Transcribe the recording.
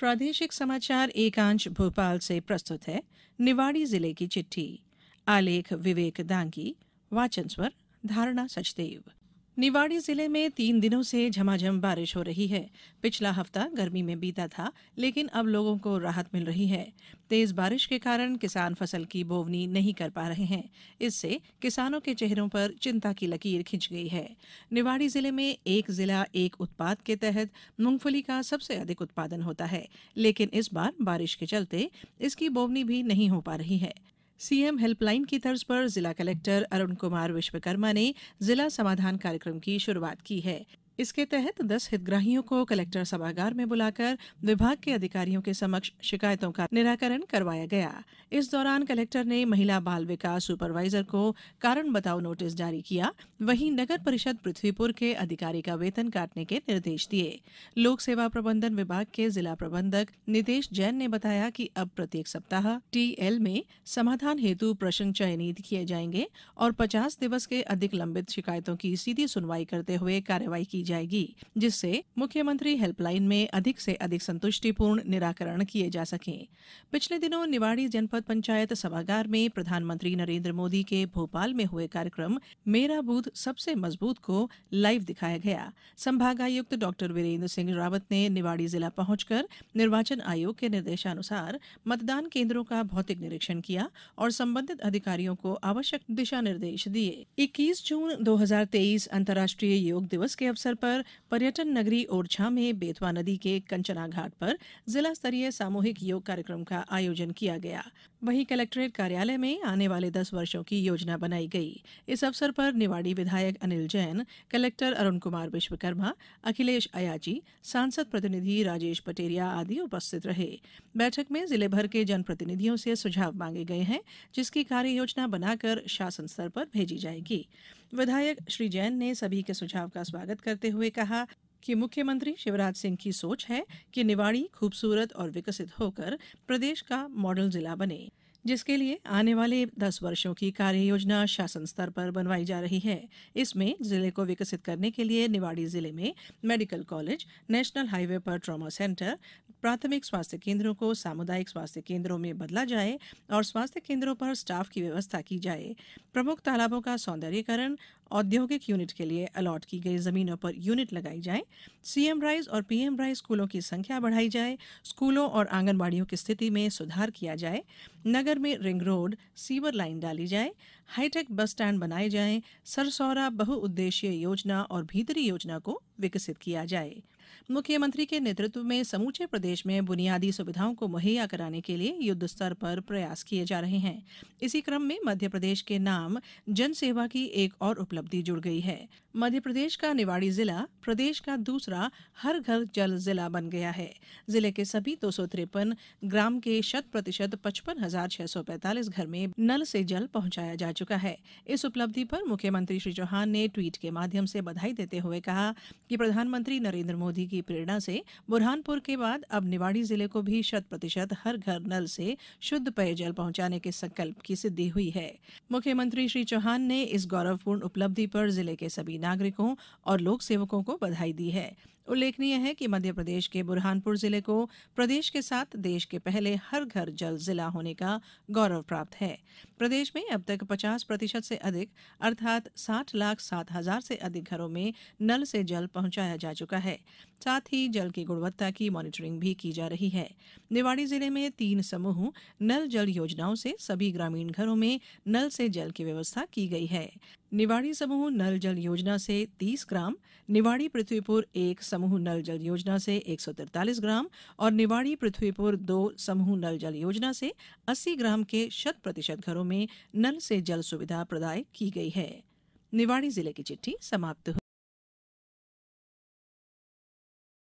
प्रादेशिक समाचार एकांश भोपाल से प्रस्तुत है निवाड़ी जिले की चिट्ठी आलेख विवेक दांगी वाचन स्वर धारणा सचदेव निवाड़ी जिले में तीन दिनों से झमाझम बारिश हो रही है पिछला हफ्ता गर्मी में बीता था लेकिन अब लोगों को राहत मिल रही है तेज बारिश के कारण किसान फसल की बोवनी नहीं कर पा रहे हैं इससे किसानों के चेहरों पर चिंता की लकीर खिंच गई है निवाड़ी जिले में एक जिला एक उत्पाद के तहत मूंगफली का सबसे अधिक उत्पादन होता है लेकिन इस बार बारिश के चलते इसकी बोवनी भी नहीं हो पा रही है सीएम हेल्पलाइन की तर्ज पर जिला कलेक्टर अरुण कुमार विश्वकर्मा ने जिला समाधान कार्यक्रम की शुरुआत की है इसके तहत दस हितग्राहियों को कलेक्टर सभागार में बुलाकर विभाग के अधिकारियों के समक्ष शिकायतों का निराकरण करवाया गया इस दौरान कलेक्टर ने महिला बाल विकास सुपरवाइजर को कारण बताओ नोटिस जारी किया वहीं नगर परिषद पृथ्वीपुर के अधिकारी का वेतन काटने के निर्देश दिए लोक सेवा प्रबंधन विभाग के जिला प्रबंधक नितेश जैन ने बताया कि अब प्रत्येक सप्ताह टीएल में समाधान हेतु प्रश्न चयनित किए जाएंगे और पचास दिवस के अधिक लंबित शिकायतों की सीधी सुनवाई करते हुए कार्यवाही की जाएगी जिससे मुख्यमंत्री हेल्पलाइन में अधिक से अधिक संतुष्टिपूर्ण निराकरण किए जा सकें पिछले दिनों निवाड़ी जनपद पंचायत सभागार में प्रधानमंत्री नरेंद्र मोदी के भोपाल में हुए कार्यक्रम मेरा बूथ सबसे मजबूत को लाइव दिखाया गया संभागायुक्त डॉक्टर वीरेंद्र सिंह रावत ने निवाड़ी जिला पहुंचकर निर्वाचन आयोग के निर्देशानुसार मतदान केंद्रों का भौतिक निरीक्षण किया और संबंधित अधिकारियों को आवश्यक दिशा निर्देश दिए 21 जून 2023 अंतर्राष्ट्रीय योग दिवस के अवसर अवसर पर पर्यटन नगरी ओरछा में बेतवा नदी के कंचना घाट पर जिला स्तरीय सामूहिक योग कार्यक्रम का आयोजन किया गया वहीं कलेक्ट्रेट कार्यालय में आने वाले दस वर्षों की योजना बनाई गई इस अवसर पर निवाड़ी विधायक अनिल जैन कलेक्टर अरुण कुमार विश्वकर्मा अखिलेश अयाची सांसद प्रतिनिधि राजेश पटेरिया आदि उपस्थित रहे बैठक में जिले भर के जनप्रतिनिधियों से सुझाव मांगे गए हैं जिसकी कार्य योजना बनाकर शासन स्तर पर भेजी जाएगी विधायक श्री जैन ने सभी के सुझाव का स्वागत करते हुए कहा कि मुख्यमंत्री शिवराज सिंह की सोच है कि निवाड़ी खूबसूरत और विकसित होकर प्रदेश का मॉडल जिला बने जिसके लिए आने वाले दस वर्षों की कार्य योजना शासन स्तर पर बनवाई जा रही है इसमें जिले को विकसित करने के लिए निवाड़ी जिले में मेडिकल कॉलेज नेशनल हाईवे पर ट्रॉमा सेंटर प्राथमिक स्वास्थ्य केंद्रों को सामुदायिक स्वास्थ्य केंद्रों में बदला जाए और स्वास्थ्य केंद्रों पर स्टाफ की व्यवस्था की जाए प्रमुख तालाबों का सौंदर्यीकरण औद्योगिक यूनिट के लिए अलॉट की गई जमीनों पर यूनिट लगाई जाए सीएम राइज और पीएम राइज स्कूलों की संख्या बढ़ाई जाए स्कूलों और आंगनबाड़ियों की स्थिति में सुधार किया जाए नगर में रिंग रोड सीवर लाइन डाली जाए हाईटेक बस स्टैंड बनाए जाए सरसौरा बहुउद्देशीय योजना और भीतरी योजना को विकसित किया जाए मुख्यमंत्री के नेतृत्व में समूचे प्रदेश में बुनियादी सुविधाओं को मुहैया कराने के लिए युद्ध स्तर पर प्रयास किए जा रहे हैं इसी क्रम में मध्य प्रदेश के नाम जनसेवा की एक और उपलब्धि जुड़ गई है मध्य प्रदेश का निवाड़ी जिला प्रदेश का दूसरा हर घर जल जिला बन गया है जिले के सभी दो ग्राम के शत प्रतिशत पचपन हजार छह सौ घर में नल से जल पहुंचाया जा चुका है इस उपलब्धि पर मुख्यमंत्री श्री चौहान ने ट्वीट के माध्यम से बधाई देते हुए कहा कि प्रधानमंत्री नरेंद्र मोदी गांधी की प्रेरणा से बुरहानपुर के बाद अब निवाड़ी जिले को भी शत प्रतिशत हर घर नल से शुद्ध पेयजल पहुंचाने के संकल्प की सिद्धि हुई है मुख्यमंत्री श्री चौहान ने इस गौरवपूर्ण उपलब्धि पर जिले के सभी नागरिकों और लोक सेवकों को बधाई दी है उल्लेखनीय है कि प्रदेश के बुरहानपुर जिले को प्रदेश के साथ देश के पहले हर घर जल जिला होने का गौरव प्राप्त है प्रदेश में अब तक पचास प्रतिशत से अधिक अर्थात साठ लाख सात हजार से अधिक घरों में नल से जल पहुंचाया जा चुका है साथ ही जल की गुणवत्ता की मॉनिटरिंग भी की जा रही है निवाड़ी जिले में तीन समूह नल जल योजनाओं से सभी ग्रामीण घरों में नल से जल की व्यवस्था की गई है निवाड़ी समूह नल जल योजना से तीस ग्राम निवाड़ी पृथ्वीपुर एक समूह नल जल योजना से एक सौ तिरतालीस ग्राम और निवाड़ी पृथ्वीपुर दो समूह नल जल योजना से अस्सी ग्राम के शत प्रतिशत घरों में नल से जल सुविधा प्रदाय की गई है निवाड़ी जिले की चिट्ठी समाप्त हुई